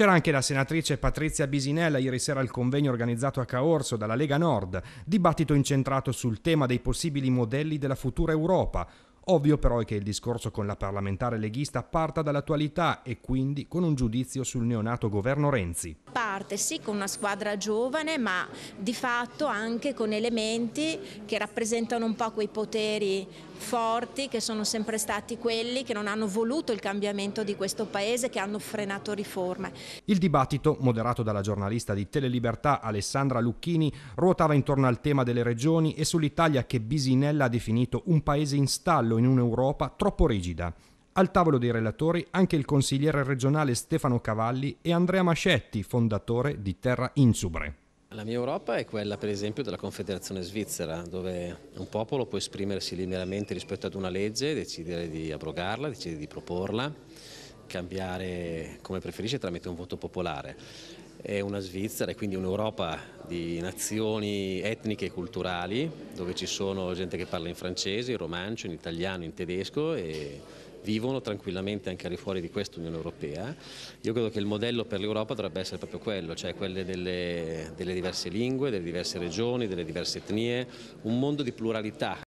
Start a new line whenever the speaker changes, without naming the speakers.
C'era anche la senatrice Patrizia Bisinella ieri sera al convegno organizzato a Caorso dalla Lega Nord, dibattito incentrato sul tema dei possibili modelli della futura Europa. Ovvio però è che il discorso con la parlamentare leghista parta dall'attualità e quindi con un giudizio sul neonato governo Renzi.
Parte sì con una squadra giovane ma di fatto anche con elementi che rappresentano un po' quei poteri forti che sono sempre stati quelli che non hanno voluto il cambiamento di questo paese, che hanno frenato riforme.
Il dibattito, moderato dalla giornalista di Telelibertà Alessandra Lucchini, ruotava intorno al tema delle regioni e sull'Italia che Bisinella ha definito un paese in stallo in un'Europa troppo rigida. Al tavolo dei relatori anche il consigliere regionale Stefano Cavalli e Andrea Mascetti, fondatore di Terra Insubre.
La mia Europa è quella per esempio della Confederazione Svizzera dove un popolo può esprimersi liberamente rispetto ad una legge, decidere di abrogarla, decidere di proporla, cambiare come preferisce tramite un voto popolare. È una Svizzera e quindi un'Europa di nazioni etniche e culturali dove ci sono gente che parla in francese, in romancio, in italiano, in tedesco e vivono tranquillamente anche al di fuori di questa Unione Europea. Io credo che il modello per l'Europa dovrebbe essere proprio quello, cioè quelle delle, delle diverse lingue, delle diverse regioni, delle diverse etnie, un mondo di pluralità.